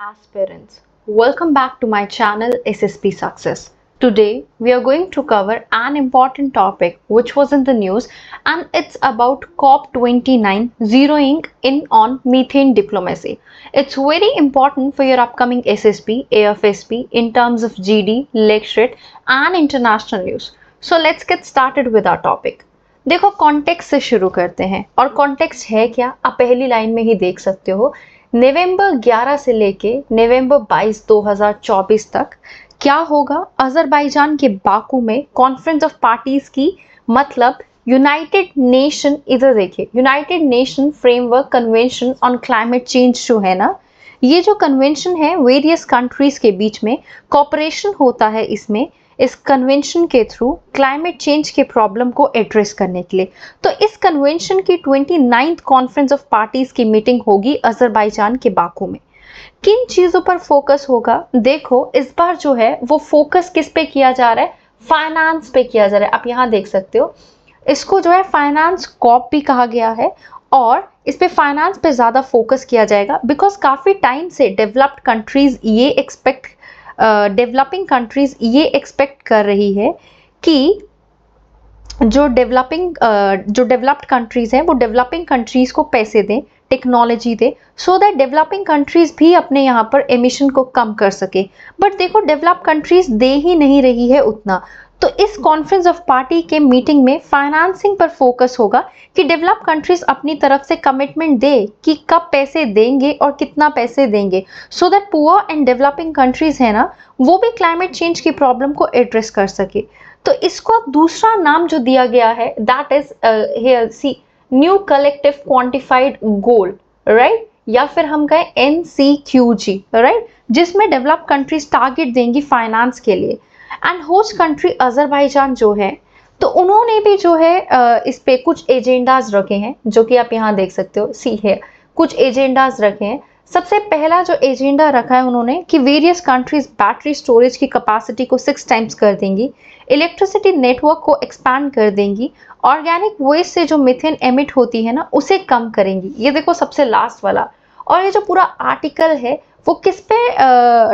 aspirants. Welcome back to my channel SSP Success. Today we are going to cover an important topic which was in the news and it's about cop COP29 zeroing in on methane diplomacy. It's very important for your upcoming SSP, AFSP in terms of GD, lecturate and international news. So let's get started with our topic. देखो context से शुरू करते हैं और context है क्या आप पहली लाइन में ही देख सकते हो नवंबर 11 से लेके नवंबर 22 2024 तक क्या होगा अजरबैजान के बाकू में कॉन्फ्रेंस ऑफ पार्टीज की मतलब यूनाइटेड नेशन इधर देखिए United Nation framework convention on climate change जो है ना ये जो कन्वेंशन है वेरियस कंट्रीज के बीच में कॉपरेशन होता है इसमें इस कन्वेंशन के थ्रू क्लाइमेट चेंज के प्रॉब्लम को एड्रेस करने के लिए तो इस कन्वेंशन की twenty ninth conference of parties की मीटिंग होगी अजरबैजान के बाकू में किन चीज़ों पर फोकस होगा देखो इस बार जो है वो फोकस किस पे किया जा रहा है फाइनेंस पे किया जा रहा है आप यहाँ देख सकते हो इसको जो है फाइनेंस कॉप भी कहा गया है और इस पर फाइनेंस पे ज़्यादा फोकस किया जाएगा बिकॉज काफ़ी टाइम से डेवलप्ड कंट्रीज़ ये एक्सपेक्ट डेवलपिंग कंट्रीज़ ये एक्सपेक्ट कर रही है कि जो डेवलपिंग जो डेवलप्ड कंट्रीज़ हैं वो डेवलपिंग कंट्रीज़ को पैसे दें टेक्नोलॉजी दे सो दैट डेवलपिंग कंट्रीज़ भी अपने यहाँ पर एमिशन को कम कर सके बट देखो डेवलप कंट्रीज़ दे ही नहीं रही है उतना तो इस कॉन्फ्रेंस ऑफ पार्टी के मीटिंग में फाइनेंसिंग पर फोकस होगा कि डेवलप कंट्रीज अपनी तरफ से कमिटमेंट दे कि कब पैसे देंगे और कितना पैसे देंगे so that poor and developing countries है ना वो भी क्लाइमेट चेंज की प्रॉब्लम को एड्रेस कर सके तो इसको दूसरा नाम जो दिया गया है that is here see new collective quantified goal right या फिर हम कहें N C Q G right जिसमें डेवलप कंट्रीज टारगेट देंगी फाइनेंस के लिए एंड होस्ट कंट्री अजरबैजान जो है तो उन्होंने भी जो है इस पे कुछ एजेंडाज रखे हैं जो कि आप यहाँ देख सकते हो सी है कुछ एजेंडाज रखे हैं सबसे पहला जो एजेंडा रखा है उन्होंने कि वेरियस कंट्रीज बैटरी स्टोरेज की कैपेसिटी को सिक्स टाइम्स कर देंगी इलेक्ट्रिसिटी नेटवर्क को एक्सपैंड कर देंगी ऑर्गेनिक वेस्ट से जो मिथेन एमिट होती है ना उसे कम करेंगी ये देखो सबसे लास्ट वाला और ये जो पूरा आर्टिकल है वो किस पे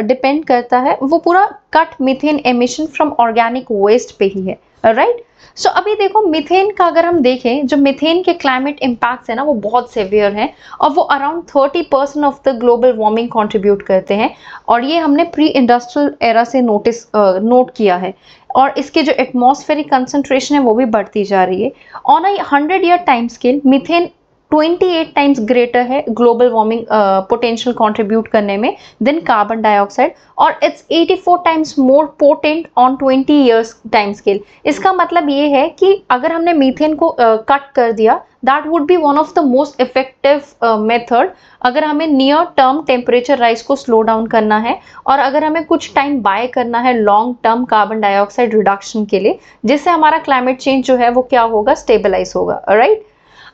डिपेंड करता है वो पूरा cut methane emission from organic waste पे ही है राइट right? सो so, अभी देखो मिथेन का अगर हम देखें जो मिथेन के क्लाइमेट इम्पैक्ट है ना वो बहुत सेवियर हैं और वो around thirty percent of the global warming contribute करते हैं और ये हमने प्री इंडस्ट्रियल एरा से नोटिस नोट किया है और इसके जो एटमॉस्फेरिक कंसनट्रेशन है वो भी बढ़ती जा रही है on a hundred year time scale methane 28 times greater है ग्लोबल वार्मिंग पोटेंशियल कंट्रीब्यूट करने में देन कार्बन डाइऑक्साइड और it's 84 times more potent on 20 years time scale इसका मतलब ये है कि अगर हमने मीथेन को कट uh, कर दिया that would be one of the most effective method अगर हमें नियर टर्म टेम्परेचर राइज को स्लो डाउन करना है और अगर हमें कुछ टाइम बाय करना है long term carbon dioxide reduction के लिए जिससे हमारा क्लाइमेट चेंज जो है वो क्या होगा स्टेबलाइज होगा राइट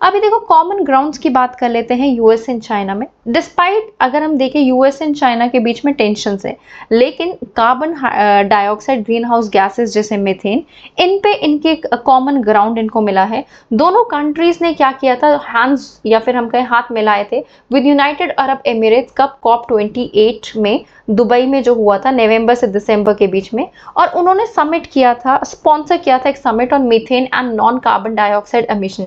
अभी देखो कॉमन ग्राउंड्स की बात कर लेते हैं यूएस एंड चाइना में डिस्पाइट अगर हम देखें यूएस एंड चाइना के बीच में टेंशन है लेकिन carbon dioxide green house gases जैसे मिथेन इन पे इनके कॉमन ग्राउंड uh, इनको मिला है दोनों कंट्रीज ने क्या किया था हैंड्स या फिर हम कहें हाथ मिलाए थे with United Arab Emirates cup COP twenty में दुबई में जो हुआ था नवंबर से दिसंबर के बीच में और उन्होंने समिट किया था स्पॉन्सर किया था एक summit on methane and non carbon dioxide emission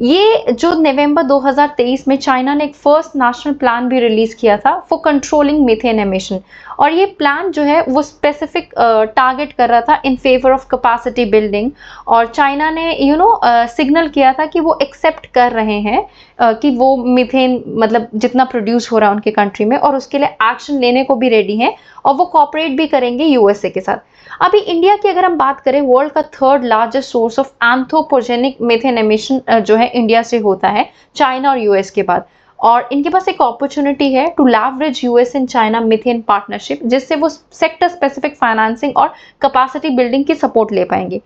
ये जो नवंबर 2023 में चाइना ने एक फर्स्ट नेशनल प्लान भी रिलीज किया था फॉर कंट्रोलिंग मिथेन एमिशन और ये प्लान जो है वो स्पेसिफिक टारगेट uh, कर रहा था in favour of capacity building और चाइना ने यू नो सिग्नल किया था कि वो एक्सेप्ट कर रहे हैं uh, कि वो मिथेन मतलब जितना प्रोड्यूस हो रहा है उनके कंट्री में और उसके लिए एक्शन लेने को भी रेडी हैं और वो कॉपरेट भी करेंगे यूएसए के साथ अभी इंडिया की अगर हम बात करें वर्ल्ड का third largest source of anthropogenic methane emission जो है इंडिया से होता है चाइना और यूएस के बाद और इनके पास एक अपॉर्चुनिटी है to leverage US and China methane partnership जिससे वो सेक्टर स्पेसिफिक फाइनेंसिंग और कैपेसिटी बिल्डिंग की सपोर्ट ले पाएंगे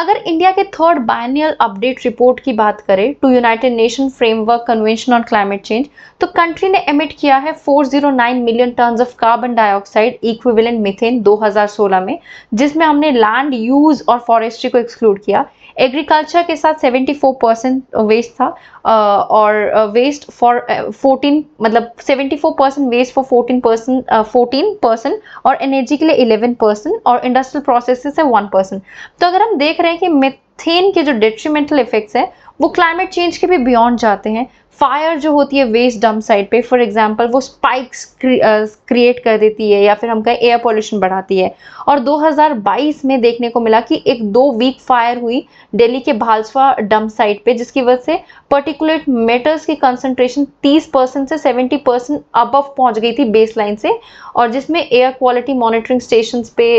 अगर इंडिया के थर्ड बायनियल अपडेट रिपोर्ट की बात करें to United Nation framework convention on climate change तो कंट्री ने एमिट किया है 409 million ton of carbon dioxide equivalent methane 2016 में जिसमें हमने लैंड यूज और फॉरेस्ट्री को एक्सक्लूड किया एग्रीकल्चर के साथ 74 परसेंट वेस्ट था और वेस्ट फॉर 14 मतलब 74 percent waste for 14 percent fourteen percent और एनर्जी के लिए 11 परसेंट और इंडस्ट्रियल प्रोसेसेस है 1 परसेंट तो अगर हम देख रहे हैं कि मिथेन के जो डिट्रीमेंटल इफेक्ट्स हैं वो क्लाइमेट चेंज के भी बियॉन्ड जाते हैं फायर जो होती है वेस्ट डंप साइड पे फॉर एग्जांपल वो स्पाइक्स क्रिएट कर देती है या फिर हम कहें एयर पोल्यूशन बढ़ाती है और 2022 में देखने को मिला कि एक दो वीक फायर हुई दिल्ली के भालसवा डंप साइट पे जिसकी वजह से पर्टिकुलेट मेटर्स की कंसंट्रेशन 30 परसेंट से 70 परसेंट अबव पहुंच गई थी बेस लाइन से और जिसमें एयर क्वालिटी मॉनिटरिंग स्टेशन पे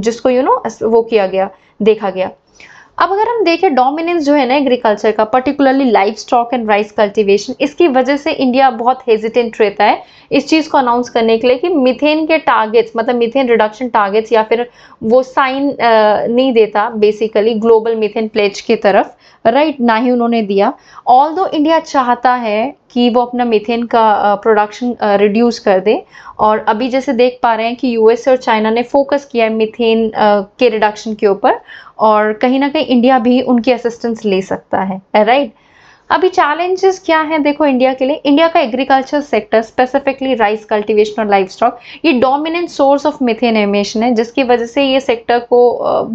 जिसको यू you नो know, वो किया गया देखा गया अब अगर हम देखें डोमिनेंस जो है ना एग्रीकल्चर का particularly livestock and rice cultivation इसकी वजह से इंडिया बहुत हेजिटेंट रहता है इस चीज़ को अनाउंस करने के लिए कि मिथेन के टारगेट्स मतलब मिथेन रिडक्शन टारगेट्स या फिर वो साइन नहीं देता बेसिकली ग्लोबल मिथेन प्लेज की तरफ राइट ना ही उन्होंने दिया ऑल दो इंडिया चाहता है कि वो अपना मिथेन का प्रोडक्शन रिड्यूस कर दे और अभी जैसे देख पा रहे हैं कि यूएस और चाइना ने फोकस किया है मिथेन के रिडक्शन के ऊपर और कहीं ना कहीं इंडिया भी उनकी असिस्टेंस ले सकता है राइट अभी चैलेंजेस क्या हैं देखो इंडिया के लिए इंडिया का agriculture sector specifically rice cultivation और लाइफ स्टॉक ये dominant source of methane emission है जिसकी वजह से ये सेक्टर को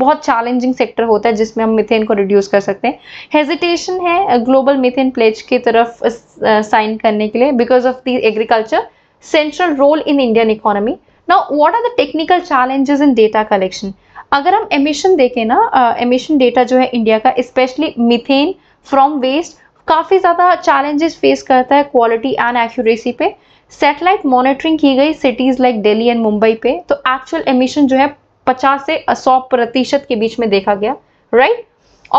बहुत चैलेंजिंग सेक्टर होता है जिसमें हम मिथेन को रिड्यूस कर सकते हैं हेजिटेशन है ग्लोबल मिथेन प्लेज की तरफ साइन करने के लिए because of the agriculture central role in Indian economy now what are the technical challenges in data collection अगर हम एमिशन देखें ना एमिशन डेटा जो है इंडिया का स्पेशली मिथेन फ्रॉम वेस्ट काफ़ी ज़्यादा चैलेंजेस फेस करता है क्वालिटी एंड एक्यूरेसी पे सेटेलाइट मॉनिटरिंग की गई cities like Delhi and Mumbai पे तो एक्चुअल एमिशन जो है 50 से 100 प्रतिशत के बीच में देखा गया राइट right?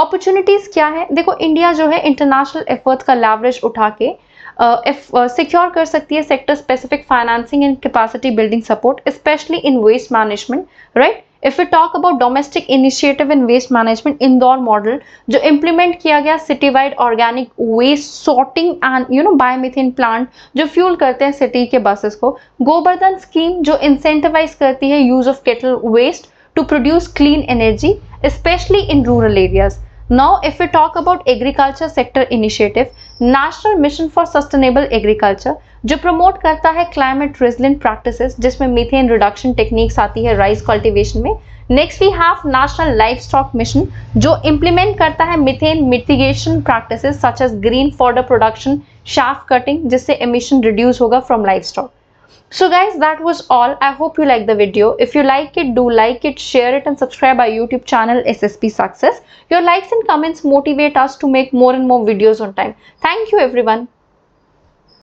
अपॉर्चुनिटीज़ क्या है देखो इंडिया जो है इंटरनेशनल एफर्ट का लैवरेज उठा के सिक्योर कर सकती है sector specific financing and capacity building support specially in waste management right if you talk about domestic initiative in waste management Indore model जो इम्प्लीमेंट किया गया city wide organic waste sorting and you know biomethane plant जो fuel करते हैं city के buses को Govardhan scheme जो incentivise करती है use of cattle waste to produce clean energy specially in rural areas now if you talk about agriculture sector initiative national mission for sustainable agriculture जो promote करता है क्लाइमेट रेजिलेंट प्रैक्टिसेस जिसमें methane reduction techniques आती है rice cultivation में next we have national livestock mission जो implement करता है methane mitigation practices such as green fodder production chaff cutting जिससे एमिशन रिड्यूस होगा from livestock so guys that was all i hope you like the video if you like it do like it share it and subscribe our youtube channel ssp success your likes and comments motivate us to make more and more videos on time thank you everyone